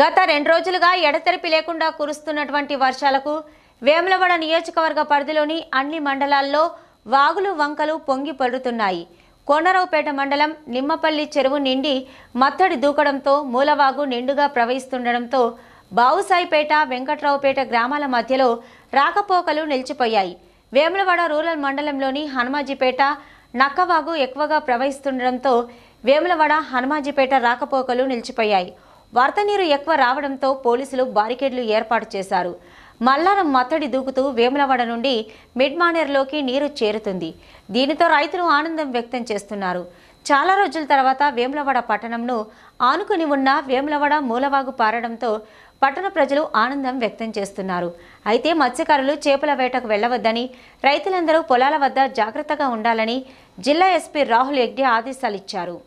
గత రెండు రోజులుగా ఎడతెరిపి లేకుండా కురుస్తున్నటువంటి వర్షాలకు వేములవాడ నియోజకవర్గ పరిధిలోని అన్ని మండలాల్లో వాగులు వంకలు పొంగి పడుతున్నాయి కోనరావుపేట మండలం నిమ్మపల్లి చెరువు నిండి మత్తడి దూకడంతో మూలవాగు నిండుగా ప్రవహిస్తుండడంతో బావుసాయిపేట వెంకట్రావుపేట గ్రామాల మధ్యలో రాకపోకలు నిలిచిపోయాయి వేములవాడ రూరల్ మండలంలోని హనుమాజీపేట నక్కవాగు ఎక్కువగా ప్రవహిస్తుండడంతో వేములవాడ హనుమాజీపేట రాకపోకలు నిలిచిపోయాయి వరద నీరు ఎక్కువ రావడంతో పోలీసులు బారికేడ్లు ఏర్పాటు చేశారు మల్లారం మత్తడి దూకుతూ వేములవాడ నుండి మిడ్మానేర్లోకి నీరు చేరుతుంది దీనితో రైతులు ఆనందం వ్యక్తం చేస్తున్నారు చాలా రోజుల తర్వాత వేములవాడ పట్టణంను ఆనుకుని ఉన్న వేములవాడ మూలవాగు పారడంతో పట్టణ ప్రజలు ఆనందం వ్యక్తం చేస్తున్నారు అయితే మత్స్యకారులు చేపల వేటకు వెళ్లవద్దని రైతులందరూ పొలాల వద్ద జాగ్రత్తగా ఉండాలని జిల్లా ఎస్పీ రాహుల్ యగ్డే ఆదేశాలిచ్చారు